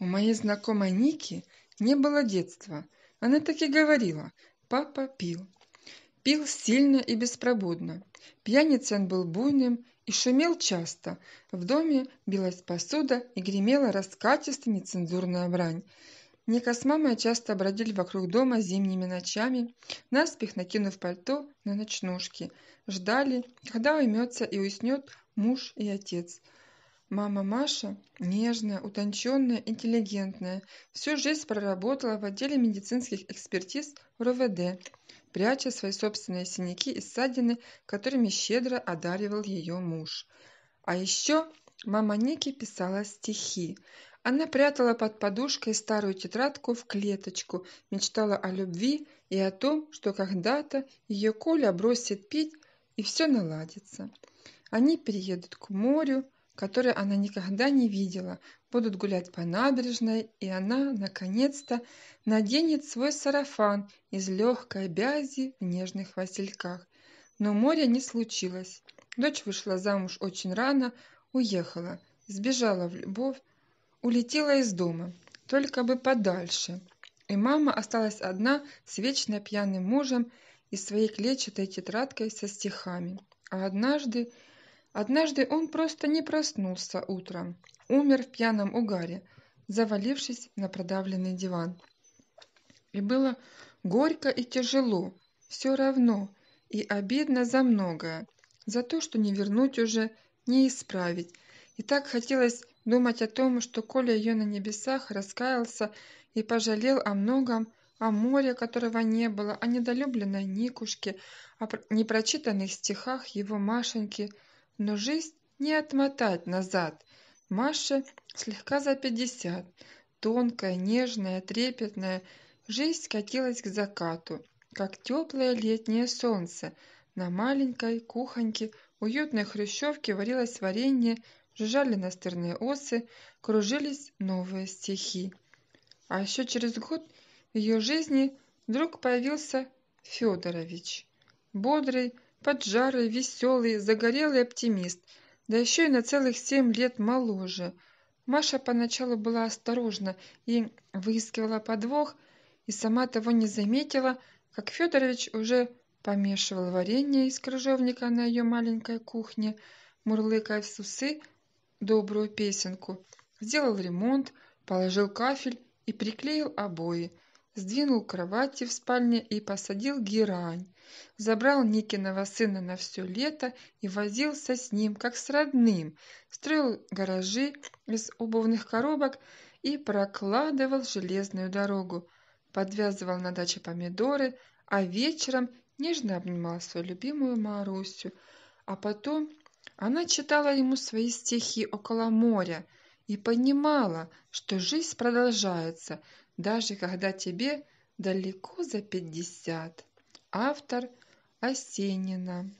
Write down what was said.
У моей знакомой Ники не было детства. Она так и говорила. Папа пил. Пил сильно и беспробудно. Пьяницей он был буйным и шумел часто. В доме билась посуда и гремела раскатистая нецензурная брань. Ника с мамой часто бродили вокруг дома зимними ночами, наспех накинув пальто на ночнушки. Ждали, когда уймется и уснет муж и отец – Мама Маша, нежная, утонченная, интеллигентная, всю жизнь проработала в отделе медицинских экспертиз РОВД, пряча свои собственные синяки и ссадины, которыми щедро одаривал ее муж. А еще мама Ники писала стихи. Она прятала под подушкой старую тетрадку в клеточку, мечтала о любви и о том, что когда-то ее Коля бросит пить и все наладится. Они переедут к морю, которые она никогда не видела, будут гулять по набережной, и она, наконец-то, наденет свой сарафан из легкой бязи в нежных васильках. Но море не случилось. Дочь вышла замуж очень рано, уехала, сбежала в любовь, улетела из дома, только бы подальше. И мама осталась одна с вечно пьяным мужем и своей клетчатой тетрадкой со стихами. А однажды Однажды он просто не проснулся утром, умер в пьяном угаре, завалившись на продавленный диван. И было горько и тяжело, все равно, и обидно за многое, за то, что не вернуть уже, не исправить. И так хотелось думать о том, что Коля ее на небесах раскаялся и пожалел о многом, о море, которого не было, о недолюбленной Никушке, о непрочитанных стихах его Машеньки – но жизнь не отмотать назад. Маша слегка за пятьдесят. Тонкая, нежная, трепетная, жизнь скатилась к закату, как теплое летнее солнце. На маленькой кухоньке уютной хрущевке варилось варенье, жужжали настырные осы, кружились новые стихи. А еще через год в ее жизни вдруг появился Федорович. Бодрый, поджарый, веселый, загорелый оптимист, да еще и на целых семь лет моложе. Маша поначалу была осторожна и выискивала подвох, и сама того не заметила, как Федорович уже помешивал варенье из крыжовника на ее маленькой кухне, мурлыкая в сусы добрую песенку, сделал ремонт, положил кафель и приклеил обои – сдвинул кровати в спальне и посадил герань. Забрал Никиного сына на все лето и возился с ним, как с родным. Строил гаражи из обувных коробок и прокладывал железную дорогу. Подвязывал на даче помидоры, а вечером нежно обнимал свою любимую Марусю. А потом она читала ему свои стихи около моря и понимала, что жизнь продолжается – даже когда тебе далеко за пятьдесят. Автор Осенина.